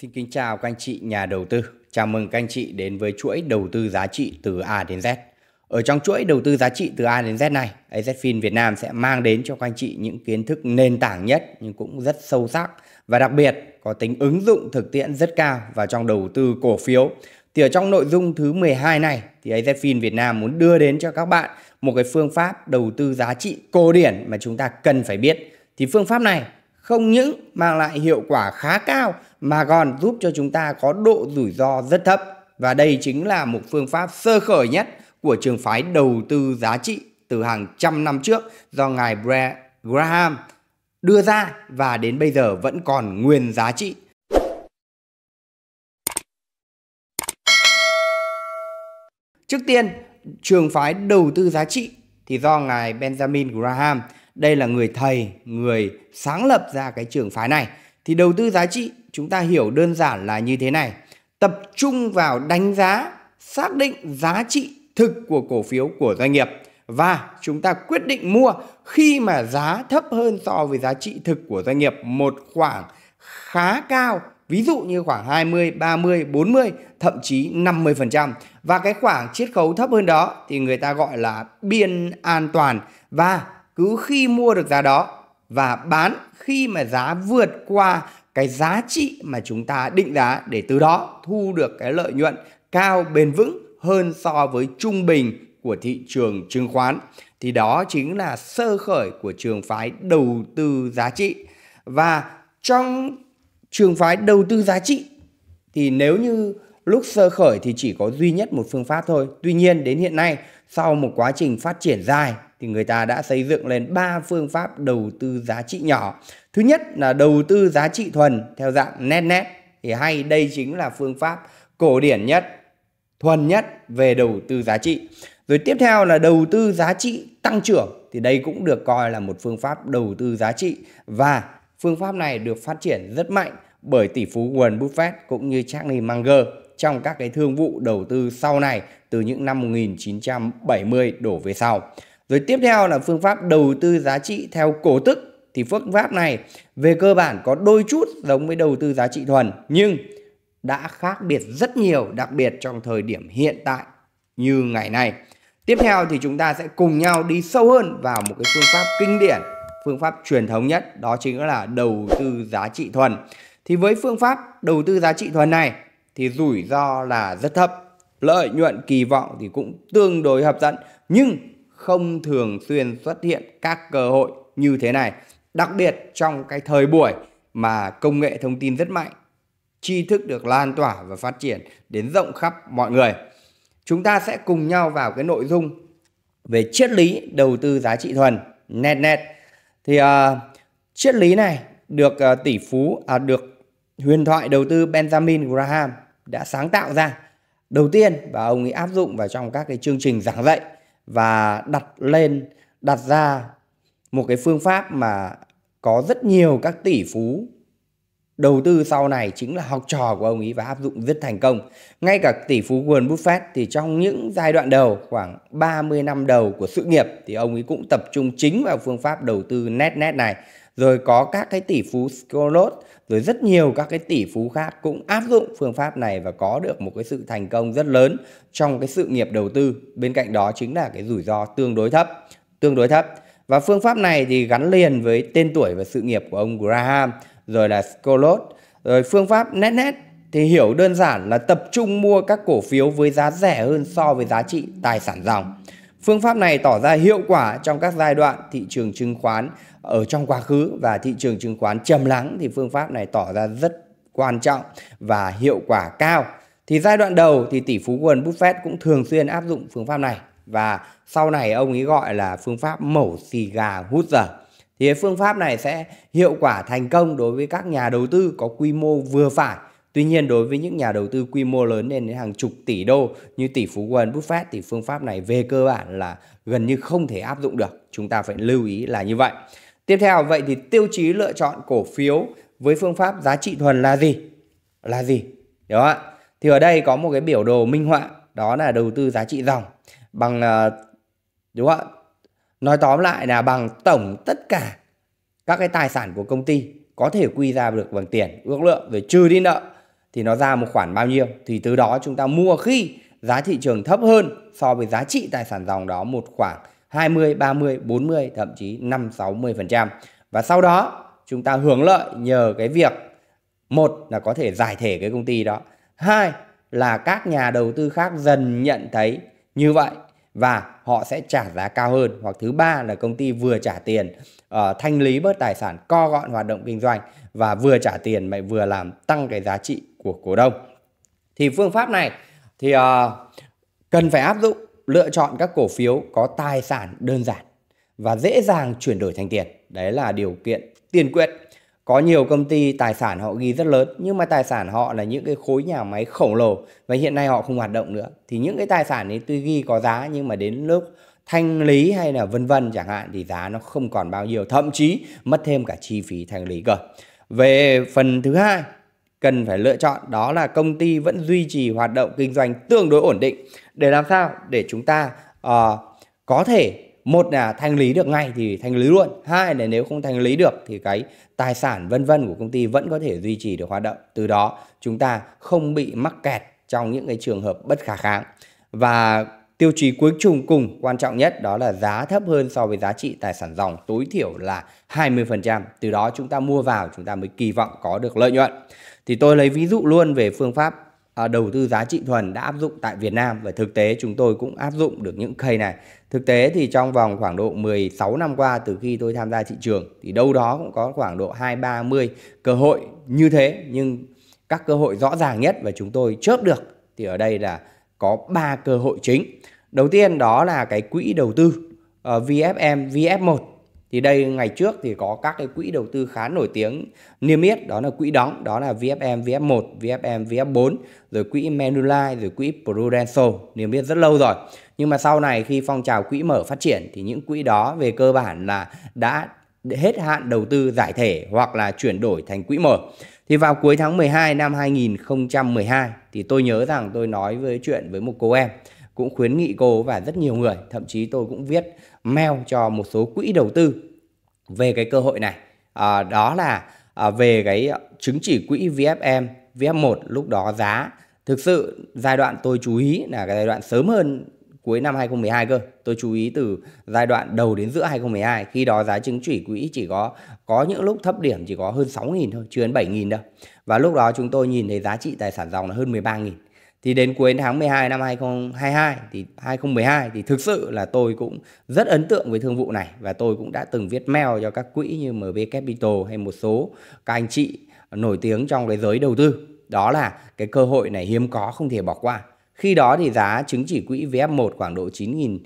Xin kính chào các anh chị nhà đầu tư. Chào mừng các anh chị đến với chuỗi đầu tư giá trị từ A đến Z. Ở trong chuỗi đầu tư giá trị từ A đến Z này, AZFIN Việt Nam sẽ mang đến cho các anh chị những kiến thức nền tảng nhất nhưng cũng rất sâu sắc và đặc biệt có tính ứng dụng thực tiễn rất cao vào trong đầu tư cổ phiếu. Thì ở trong nội dung thứ 12 này thì AZFIN Việt Nam muốn đưa đến cho các bạn một cái phương pháp đầu tư giá trị cổ điển mà chúng ta cần phải biết. Thì phương pháp này không những mang lại hiệu quả khá cao mà còn giúp cho chúng ta có độ rủi ro rất thấp. Và đây chính là một phương pháp sơ khởi nhất của trường phái đầu tư giá trị từ hàng trăm năm trước do ngài Brad Graham đưa ra và đến bây giờ vẫn còn nguyên giá trị. Trước tiên, trường phái đầu tư giá trị thì do ngài Benjamin Graham, đây là người thầy, người sáng lập ra cái trường phái này thì đầu tư giá trị chúng ta hiểu đơn giản là như thế này tập trung vào đánh giá xác định giá trị thực của cổ phiếu của doanh nghiệp và chúng ta quyết định mua khi mà giá thấp hơn so với giá trị thực của doanh nghiệp một khoảng khá cao ví dụ như khoảng 20, 30, 40, thậm chí 50%. Và cái khoảng chiết khấu thấp hơn đó thì người ta gọi là biên an toàn và cứ khi mua được giá đó và bán khi mà giá vượt qua cái giá trị mà chúng ta định giá để từ đó thu được cái lợi nhuận cao bền vững hơn so với trung bình của thị trường chứng khoán thì đó chính là sơ khởi của trường phái đầu tư giá trị và trong trường phái đầu tư giá trị thì nếu như Lúc sơ khởi thì chỉ có duy nhất một phương pháp thôi. Tuy nhiên đến hiện nay, sau một quá trình phát triển dài thì người ta đã xây dựng lên 3 phương pháp đầu tư giá trị nhỏ. Thứ nhất là đầu tư giá trị thuần theo dạng net net thì hay đây chính là phương pháp cổ điển nhất, thuần nhất về đầu tư giá trị. Rồi tiếp theo là đầu tư giá trị tăng trưởng thì đây cũng được coi là một phương pháp đầu tư giá trị và phương pháp này được phát triển rất mạnh bởi tỷ phú Warren Buffett cũng như Charlie Munger trong các cái thương vụ đầu tư sau này từ những năm 1970 đổ về sau. Rồi tiếp theo là phương pháp đầu tư giá trị theo cổ tức thì phương pháp này về cơ bản có đôi chút giống với đầu tư giá trị thuần nhưng đã khác biệt rất nhiều đặc biệt trong thời điểm hiện tại như ngày nay. Tiếp theo thì chúng ta sẽ cùng nhau đi sâu hơn vào một cái phương pháp kinh điển, phương pháp truyền thống nhất đó chính là đầu tư giá trị thuần. Thì với phương pháp đầu tư giá trị thuần này thì rủi ro là rất thấp lợi nhuận kỳ vọng thì cũng tương đối hấp dẫn nhưng không thường xuyên xuất hiện các cơ hội như thế này đặc biệt trong cái thời buổi mà công nghệ thông tin rất mạnh tri thức được lan tỏa và phát triển đến rộng khắp mọi người chúng ta sẽ cùng nhau vào cái nội dung về triết lý đầu tư giá trị thuần net net thì uh, triết lý này được uh, tỷ phú à, được huyền thoại đầu tư Benjamin Graham đã sáng tạo ra đầu tiên và ông ấy áp dụng vào trong các cái chương trình giảng dạy và đặt lên đặt ra một cái phương pháp mà có rất nhiều các tỷ phú đầu tư sau này chính là học trò của ông ấy và áp dụng rất thành công. Ngay cả tỷ phú Warren Buffett thì trong những giai đoạn đầu khoảng 30 năm đầu của sự nghiệp thì ông ấy cũng tập trung chính vào phương pháp đầu tư net net này rồi có các cái tỷ phú Scott rồi rất nhiều các cái tỷ phú khác cũng áp dụng phương pháp này và có được một cái sự thành công rất lớn trong cái sự nghiệp đầu tư bên cạnh đó chính là cái rủi ro tương đối thấp tương đối thấp và phương pháp này thì gắn liền với tên tuổi và sự nghiệp của ông Graham rồi là Scott rồi phương pháp net net thì hiểu đơn giản là tập trung mua các cổ phiếu với giá rẻ hơn so với giá trị tài sản dòng Phương pháp này tỏ ra hiệu quả trong các giai đoạn thị trường chứng khoán ở trong quá khứ và thị trường chứng khoán trầm lắng thì phương pháp này tỏ ra rất quan trọng và hiệu quả cao. Thì giai đoạn đầu thì tỷ phú Warren Buffett cũng thường xuyên áp dụng phương pháp này và sau này ông ấy gọi là phương pháp mổ xì gà hút dở. Thì phương pháp này sẽ hiệu quả thành công đối với các nhà đầu tư có quy mô vừa phải Tuy nhiên đối với những nhà đầu tư quy mô lớn lên đến hàng chục tỷ đô như tỷ phú Warren Buffett thì phương pháp này về cơ bản là gần như không thể áp dụng được. Chúng ta phải lưu ý là như vậy. Tiếp theo vậy thì tiêu chí lựa chọn cổ phiếu với phương pháp giá trị thuần là gì? Là gì? Đúng không ạ? Thì ở đây có một cái biểu đồ minh họa đó là đầu tư giá trị dòng bằng ờ, đúng không ạ? Nói tóm lại là bằng tổng tất cả các cái tài sản của công ty có thể quy ra được bằng tiền ước lượng rồi trừ đi nợ thì nó ra một khoản bao nhiêu thì từ đó chúng ta mua khi giá thị trường thấp hơn so với giá trị tài sản dòng đó một khoảng 20, 30, 40 thậm chí 5 60% và sau đó chúng ta hưởng lợi nhờ cái việc một là có thể giải thể cái công ty đó, hai là các nhà đầu tư khác dần nhận thấy như vậy và họ sẽ trả giá cao hơn hoặc thứ ba là công ty vừa trả tiền uh, thanh lý bớt tài sản co gọn hoạt động kinh doanh và vừa trả tiền mày vừa làm tăng cái giá trị của cổ đông thì phương pháp này thì ờ, cần phải áp dụng lựa chọn các cổ phiếu có tài sản đơn giản và dễ dàng chuyển đổi thành tiền đấy là điều kiện tiên quyết có nhiều công ty tài sản họ ghi rất lớn nhưng mà tài sản họ là những cái khối nhà máy khổng lồ và hiện nay họ không hoạt động nữa thì những cái tài sản ấy tuy ghi có giá nhưng mà đến lúc thanh lý hay là vân vân chẳng hạn thì giá nó không còn bao nhiêu thậm chí mất thêm cả chi phí thanh lý cơ về phần thứ hai cần phải lựa chọn đó là công ty vẫn duy trì hoạt động kinh doanh tương đối ổn định để làm sao để chúng ta uh, có thể một là thanh lý được ngay thì thanh lý luôn hai là nếu không thanh lý được thì cái tài sản vân vân của công ty vẫn có thể duy trì được hoạt động từ đó chúng ta không bị mắc kẹt trong những cái trường hợp bất khả kháng và Tiêu chí cuối cùng cùng quan trọng nhất đó là giá thấp hơn so với giá trị tài sản dòng tối thiểu là 20%. Từ đó chúng ta mua vào chúng ta mới kỳ vọng có được lợi nhuận. Thì tôi lấy ví dụ luôn về phương pháp à, đầu tư giá trị thuần đã áp dụng tại Việt Nam và thực tế chúng tôi cũng áp dụng được những cây này. Thực tế thì trong vòng khoảng độ 16 năm qua từ khi tôi tham gia thị trường thì đâu đó cũng có khoảng độ 2 30 cơ hội như thế nhưng các cơ hội rõ ràng nhất và chúng tôi chớp được thì ở đây là có 3 cơ hội chính. Đầu tiên đó là cái quỹ đầu tư uh, ờ, VFM VF1 thì đây ngày trước thì có các cái quỹ đầu tư khá nổi tiếng niêm yết đó là quỹ đóng đó là VFM VF1 VFM VF4 rồi quỹ Manulife rồi quỹ Prudential niêm yết rất lâu rồi nhưng mà sau này khi phong trào quỹ mở phát triển thì những quỹ đó về cơ bản là đã hết hạn đầu tư giải thể hoặc là chuyển đổi thành quỹ mở thì vào cuối tháng 12 năm 2012 thì tôi nhớ rằng tôi nói với chuyện với một cô em cũng khuyến nghị cô và rất nhiều người thậm chí tôi cũng viết mail cho một số quỹ đầu tư về cái cơ hội này à, đó là à, về cái chứng chỉ quỹ VFM VF1 lúc đó giá thực sự giai đoạn tôi chú ý là cái giai đoạn sớm hơn cuối năm 2012 cơ. Tôi chú ý từ giai đoạn đầu đến giữa 2012, khi đó giá chứng chỉ quỹ chỉ có có những lúc thấp điểm chỉ có hơn 6.000 thôi, chưa đến 7.000 đâu. Và lúc đó chúng tôi nhìn thấy giá trị tài sản dòng là hơn 13.000. Thì đến cuối tháng 12 năm 2022 thì 2012 thì thực sự là tôi cũng rất ấn tượng với thương vụ này và tôi cũng đã từng viết mail cho các quỹ như MB Capital hay một số các anh chị nổi tiếng trong cái giới đầu tư. Đó là cái cơ hội này hiếm có không thể bỏ qua khi đó thì giá chứng chỉ quỹ VF1 khoảng độ 9.000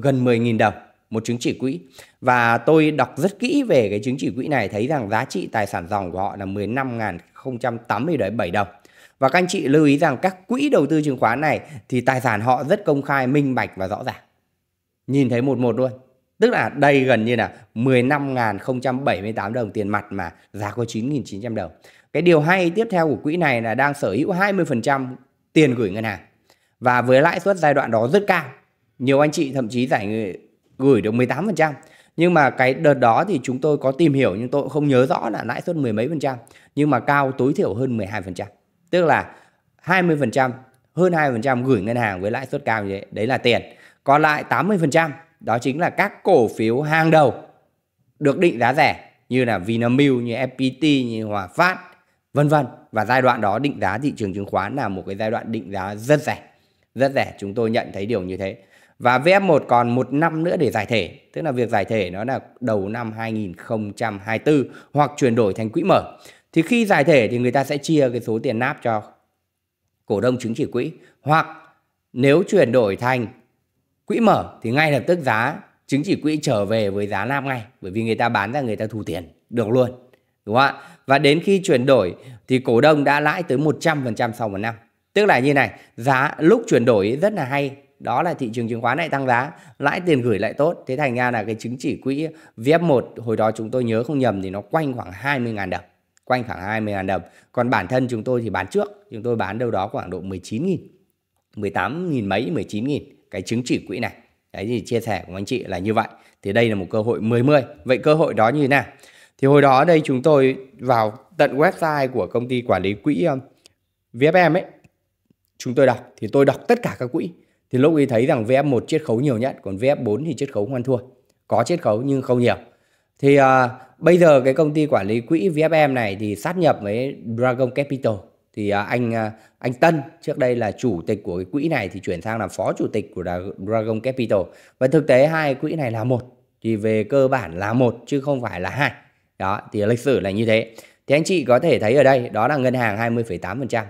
gần 10.000 đồng một chứng chỉ quỹ và tôi đọc rất kỹ về cái chứng chỉ quỹ này thấy rằng giá trị tài sản dòng của họ là 15.087 đồng. Và các anh chị lưu ý rằng các quỹ đầu tư chứng khoán này thì tài sản họ rất công khai, minh bạch và rõ ràng. Nhìn thấy một một luôn. Tức là đây gần như là 15.078 đồng tiền mặt mà giá có 9.900 đồng. Cái điều hay tiếp theo của quỹ này là đang sở hữu 20% tiền gửi ngân hàng và với lãi suất giai đoạn đó rất cao nhiều anh chị thậm chí giải gửi được 18% nhưng mà cái đợt đó thì chúng tôi có tìm hiểu nhưng tôi không nhớ rõ là lãi suất mười mấy phần trăm nhưng mà cao tối thiểu hơn 12% tức là 20% hơn 2% gửi ngân hàng với lãi suất cao như vậy đấy là tiền còn lại 80% đó chính là các cổ phiếu hàng đầu được định giá rẻ như là Vinamilk, như FPT, như Hòa Phát, vân vân. Và giai đoạn đó định giá thị trường chứng khoán là một cái giai đoạn định giá rất rẻ rất rẻ chúng tôi nhận thấy điều như thế và VF1 còn một năm nữa để giải thể tức là việc giải thể nó là đầu năm 2024 hoặc chuyển đổi thành quỹ mở thì khi giải thể thì người ta sẽ chia cái số tiền nạp cho cổ đông chứng chỉ quỹ hoặc nếu chuyển đổi thành quỹ mở thì ngay lập tức giá chứng chỉ quỹ trở về với giá nạp ngay bởi vì người ta bán ra người ta thu tiền được luôn đúng không ạ và đến khi chuyển đổi thì cổ đông đã lãi tới 100% sau một năm Tức là như này, giá lúc chuyển đổi rất là hay, đó là thị trường chứng khoán lại tăng giá, lãi tiền gửi lại tốt. Thế thành ra là cái chứng chỉ quỹ VF1 hồi đó chúng tôi nhớ không nhầm thì nó quanh khoảng 20.000 đồng, quanh khoảng 20.000 đồng. Còn bản thân chúng tôi thì bán trước, chúng tôi bán đâu đó khoảng độ 19.000, 18.000 mấy, 19.000 cái chứng chỉ quỹ này. Đấy thì chia sẻ của anh chị là như vậy. Thì đây là một cơ hội 10-10. Vậy cơ hội đó như thế nào? Thì hồi đó đây chúng tôi vào tận website của công ty quản lý quỹ VFM um, ấy chúng tôi đọc thì tôi đọc tất cả các quỹ thì lúc ấy thấy rằng VF1 chiết khấu nhiều nhất còn VF4 thì chiết khấu ngoan thua có chiết khấu nhưng không nhiều thì à, bây giờ cái công ty quản lý quỹ VFM này thì sát nhập với Dragon Capital thì à, anh à, anh Tân trước đây là chủ tịch của cái quỹ này thì chuyển sang làm phó chủ tịch của Dragon Capital và thực tế hai quỹ này là một thì về cơ bản là một chứ không phải là hai đó thì lịch sử là như thế thì anh chị có thể thấy ở đây đó là ngân hàng 20,8%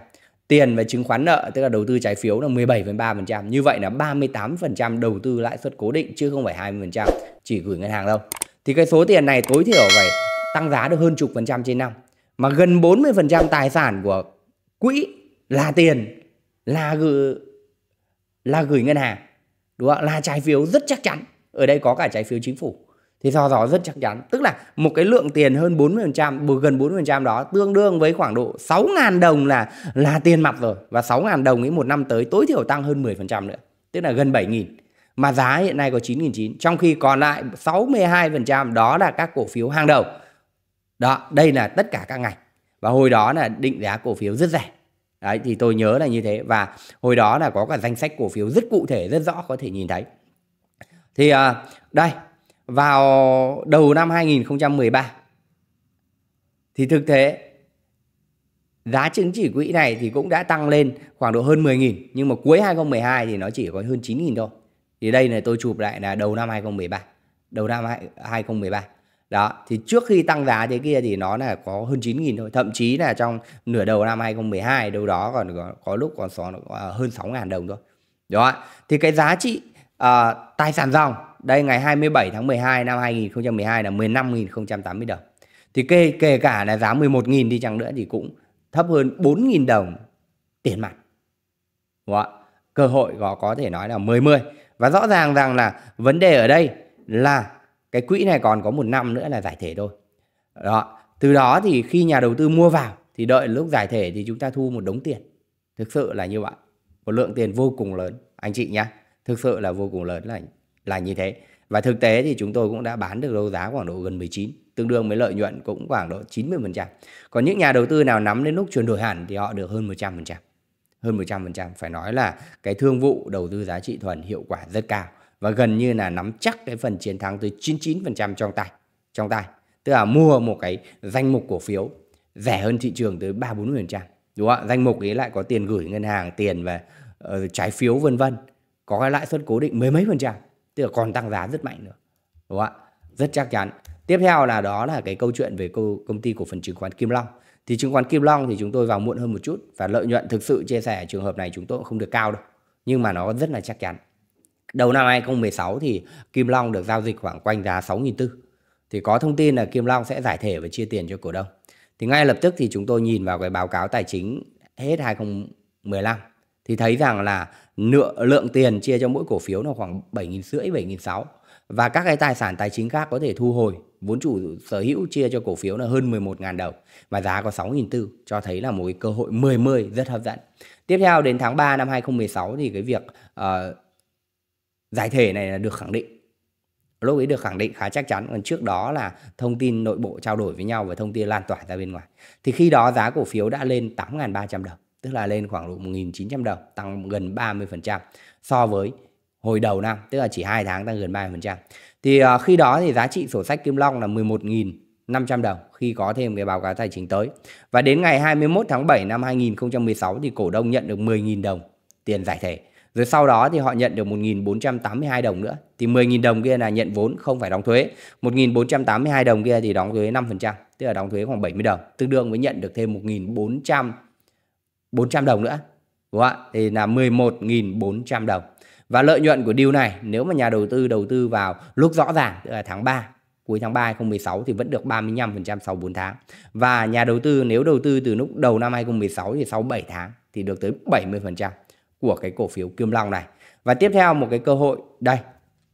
tiền và chứng khoán nợ tức là đầu tư trái phiếu là 17,3%. Như vậy là 38% đầu tư lãi suất cố định chứ không phải 20% chỉ gửi ngân hàng đâu. Thì cái số tiền này tối thiểu phải tăng giá được hơn chục phần trăm trên năm. Mà gần 40% tài sản của quỹ là tiền là gửi là gửi ngân hàng. Đúng không? Là trái phiếu rất chắc chắn. Ở đây có cả trái phiếu chính phủ thì Thỏ Thỏ rất chắc chắn tức là một cái lượng tiền hơn 40% gần 40% đó tương đương với khoảng độ 6.000 đồng là là tiền mặt rồi và 6.000 đồng ấy một năm tới tối thiểu tăng hơn 10% nữa tức là gần 7.000 mà giá hiện nay có 9.900 trong khi còn lại 62% đó là các cổ phiếu hàng đầu đó đây là tất cả các ngành và hồi đó là định giá cổ phiếu rất rẻ đấy thì tôi nhớ là như thế và hồi đó là có cả danh sách cổ phiếu rất cụ thể rất rõ có thể nhìn thấy thì à, đây vào đầu năm 2013 thì thực tế giá chứng chỉ quỹ này thì cũng đã tăng lên khoảng độ hơn 10.000 nhưng mà cuối 2012 thì nó chỉ có hơn 9.000 thôi. Thì đây này tôi chụp lại là đầu năm 2013, đầu năm 2013. Đó, thì trước khi tăng giá thế kia thì nó là có hơn 9.000 thôi, thậm chí là trong nửa đầu năm 2012 đâu đó còn có, có lúc còn à, hơn 6.000 đồng thôi. Đó, thì cái giá trị uh, tài sản dòng đây ngày 27 tháng 12 năm 2012 là 15.080 đồng. Thì kể, kể cả là giá 11.000 đi chăng nữa thì cũng thấp hơn 4.000 đồng tiền mặt. Đúng không? Cơ hội có có thể nói là 10 10. Và rõ ràng rằng là vấn đề ở đây là cái quỹ này còn có một năm nữa là giải thể thôi. Đó. Từ đó thì khi nhà đầu tư mua vào thì đợi lúc giải thể thì chúng ta thu một đống tiền. Thực sự là như vậy. Một lượng tiền vô cùng lớn anh chị nhé. Thực sự là vô cùng lớn là là như thế và thực tế thì chúng tôi cũng đã bán được đấu giá khoảng độ gần 19 tương đương với lợi nhuận cũng khoảng độ 90% còn những nhà đầu tư nào nắm đến lúc chuyển đổi hẳn thì họ được hơn 100% hơn 100% phải nói là cái thương vụ đầu tư giá trị thuần hiệu quả rất cao và gần như là nắm chắc cái phần chiến thắng tới 99% trong tay trong tay tức là mua một cái danh mục cổ phiếu rẻ hơn thị trường tới 3 40% đúng không ạ danh mục ấy lại có tiền gửi ngân hàng tiền và uh, trái phiếu vân vân có cái lãi suất cố định mấy mấy phần trăm tức là còn tăng giá rất mạnh nữa đúng không ạ rất chắc chắn tiếp theo là đó là cái câu chuyện về công ty cổ phần chứng khoán Kim Long thì chứng khoán Kim Long thì chúng tôi vào muộn hơn một chút và lợi nhuận thực sự chia sẻ trường hợp này chúng tôi cũng không được cao đâu nhưng mà nó rất là chắc chắn đầu năm 2016 thì Kim Long được giao dịch khoảng quanh giá 6.400 thì có thông tin là Kim Long sẽ giải thể và chia tiền cho cổ đông thì ngay lập tức thì chúng tôi nhìn vào cái báo cáo tài chính hết 2015 thì thấy rằng là nửa lượng tiền chia cho mỗi cổ phiếu là khoảng 7.500, 7 và các cái tài sản tài chính khác có thể thu hồi vốn chủ sở hữu chia cho cổ phiếu là hơn 11.000 đồng và giá có 6.400 cho thấy là một cái cơ hội 10-10 rất hấp dẫn. Tiếp theo đến tháng 3 năm 2016 thì cái việc uh, giải thể này là được khẳng định. Lúc ấy được khẳng định khá chắc chắn còn trước đó là thông tin nội bộ trao đổi với nhau và thông tin lan tỏa ra bên ngoài. Thì khi đó giá cổ phiếu đã lên 8.300 đồng tức là lên khoảng độ 1.900 đồng tăng gần 30% so với hồi đầu năm tức là chỉ 2 tháng tăng gần 30% thì uh, khi đó thì giá trị sổ sách Kim Long là 11.500 đồng khi có thêm cái báo cáo tài chính tới và đến ngày 21 tháng 7 năm 2016 thì cổ đông nhận được 10.000 đồng tiền giải thể rồi sau đó thì họ nhận được 1.482 đồng nữa thì 10.000 đồng kia là nhận vốn không phải đóng thuế 1.482 đồng kia thì đóng thuế 5% tức là đóng thuế khoảng 70 đồng tương đương với nhận được thêm 1.400 400 đồng nữa. Đúng không ạ? Thì là 11.400 đồng. Và lợi nhuận của điều này nếu mà nhà đầu tư đầu tư vào lúc rõ ràng tức là tháng 3 cuối tháng 3 2016 thì vẫn được 35% sau 4 tháng. Và nhà đầu tư nếu đầu tư từ lúc đầu năm 2016 thì sau 7 tháng thì được tới 70% của cái cổ phiếu Kim Long này. Và tiếp theo một cái cơ hội đây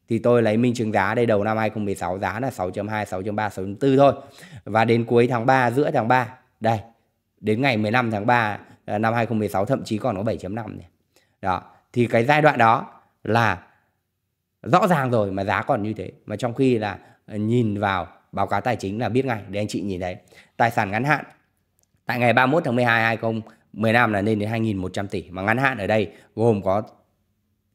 thì tôi lấy minh chứng giá đây đầu năm 2016 giá là 6.2, 6.3, 6.4 thôi. Và đến cuối tháng 3 giữa tháng 3 đây đến ngày 15 tháng 3 Ờ, năm 2016 thậm chí còn có 7.5 này. Đó, thì cái giai đoạn đó là rõ ràng rồi mà giá còn như thế mà trong khi là ờ, nhìn vào báo cáo tài chính là biết ngay để anh chị nhìn thấy tài sản ngắn hạn tại ngày 31 tháng 12 2015 là lên đến 2.100 tỷ mà ngắn hạn ở đây gồm có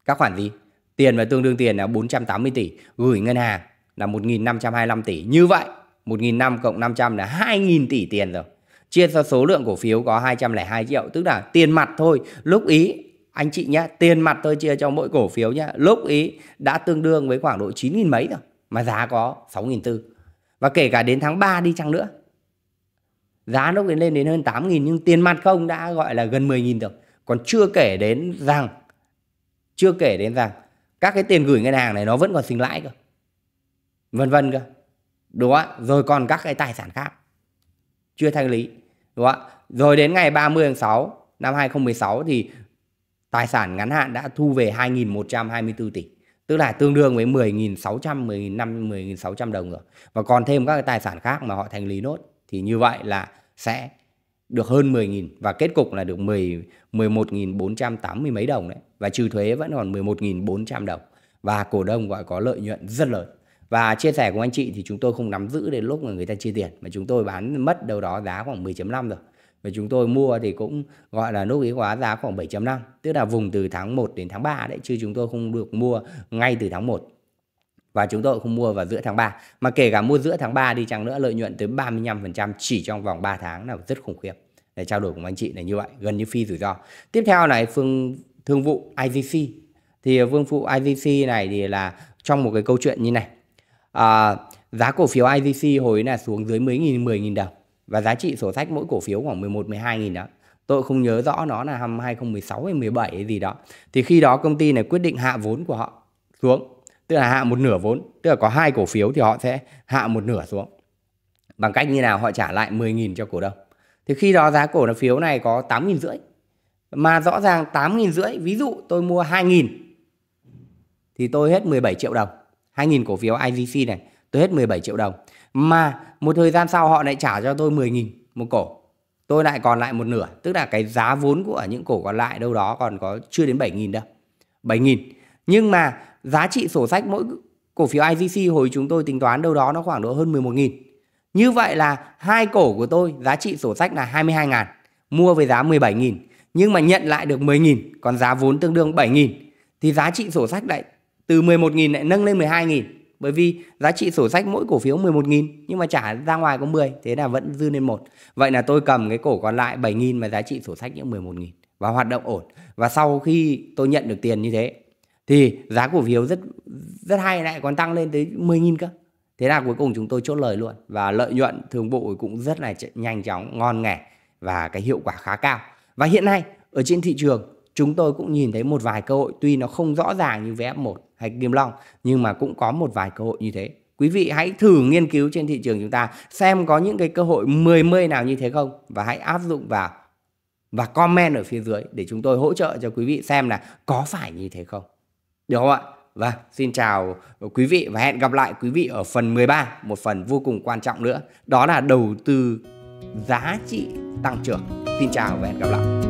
các khoản gì tiền và tương đương tiền là 480 tỷ gửi ngân hàng là 1.525 tỷ như vậy 1.500 cộng 500 là 2.000 tỷ tiền rồi chia ra số lượng cổ phiếu có 202 triệu tức là tiền mặt thôi lúc ý anh chị nhé tiền mặt tôi chia cho mỗi cổ phiếu nhé lúc ý đã tương đương với khoảng độ 9 nghìn mấy rồi mà giá có 6 nghìn tư và kể cả đến tháng 3 đi chăng nữa giá lúc ấy lên đến hơn 8 000 nhưng tiền mặt không đã gọi là gần 10 000 rồi còn chưa kể đến rằng chưa kể đến rằng các cái tiền gửi ngân hàng này nó vẫn còn sinh lãi cơ vân vân cơ đúng không rồi còn các cái tài sản khác chưa thanh lý Đúng không Rồi đến ngày 30 tháng 6 năm 2016 thì tài sản ngắn hạn đã thu về 2.124 tỷ tức là tương đương với 10.600, 10.500, 10.600 đồng rồi. Và còn thêm các cái tài sản khác mà họ thành lý nốt thì như vậy là sẽ được hơn 10.000 và kết cục là được 10 11.480 mấy đồng đấy và trừ thuế vẫn còn 11.400 đồng và cổ đông gọi có lợi nhuận rất lớn và chia sẻ cùng anh chị thì chúng tôi không nắm giữ đến lúc mà người ta chia tiền mà chúng tôi bán mất đâu đó giá khoảng 10.5 rồi và chúng tôi mua thì cũng gọi là nốt ý hóa giá khoảng 7.5 tức là vùng từ tháng 1 đến tháng 3 đấy chứ chúng tôi không được mua ngay từ tháng 1 và chúng tôi không mua vào giữa tháng 3 mà kể cả mua giữa tháng 3 đi chăng nữa lợi nhuận tới 35% chỉ trong vòng 3 tháng là rất khủng khiếp để trao đổi cùng anh chị là như vậy gần như phi rủi ro tiếp theo này phương thương vụ IGC thì phương phụ IGC này thì là trong một cái câu chuyện như này à, giá cổ phiếu IGC hồi là xuống dưới mấy nghìn, 10 nghìn đồng và giá trị sổ sách mỗi cổ phiếu khoảng 11 12 nghìn đó. Tôi không nhớ rõ nó là năm 2016 hay 17 hay gì đó. Thì khi đó công ty này quyết định hạ vốn của họ xuống, tức là hạ một nửa vốn, tức là có hai cổ phiếu thì họ sẽ hạ một nửa xuống. Bằng cách như nào họ trả lại 10 nghìn cho cổ đông. Thì khi đó giá cổ phiếu này có 8 nghìn rưỡi. Mà rõ ràng 8 nghìn rưỡi, ví dụ tôi mua 2 nghìn thì tôi hết 17 triệu đồng 2.000 cổ phiếu IVC này tôi hết 17 triệu đồng mà một thời gian sau họ lại trả cho tôi 10.000 một cổ tôi lại còn lại một nửa tức là cái giá vốn của những cổ còn lại đâu đó còn có chưa đến 7.000 đâu 7.000 nhưng mà giá trị sổ sách mỗi cổ phiếu IGC hồi chúng tôi tính toán đâu đó nó khoảng độ hơn 11.000 như vậy là hai cổ của tôi giá trị sổ sách là 22.000 mua với giá 17.000 nhưng mà nhận lại được 10.000 còn giá vốn tương đương 7.000 thì giá trị sổ sách lại từ 11.000 lại nâng lên 12.000 bởi vì giá trị sổ sách mỗi cổ phiếu 11.000 nhưng mà trả ra ngoài có 10 thế là vẫn dư lên một vậy là tôi cầm cái cổ còn lại 7.000 mà giá trị sổ sách những 11.000 và hoạt động ổn và sau khi tôi nhận được tiền như thế thì giá cổ phiếu rất rất hay lại còn tăng lên tới 10.000 cơ thế là cuối cùng chúng tôi chốt lời luôn và lợi nhuận thường vụ cũng rất là nhanh chóng ngon nghẻ và cái hiệu quả khá cao và hiện nay ở trên thị trường chúng tôi cũng nhìn thấy một vài cơ hội tuy nó không rõ ràng như vf 1 hay Kim Long nhưng mà cũng có một vài cơ hội như thế. Quý vị hãy thử nghiên cứu trên thị trường chúng ta xem có những cái cơ hội 10 mươi nào như thế không và hãy áp dụng vào và comment ở phía dưới để chúng tôi hỗ trợ cho quý vị xem là có phải như thế không. Được không ạ? và vâng, xin chào quý vị và hẹn gặp lại quý vị ở phần 13, một phần vô cùng quan trọng nữa, đó là đầu tư giá trị tăng trưởng. Xin chào và hẹn gặp lại.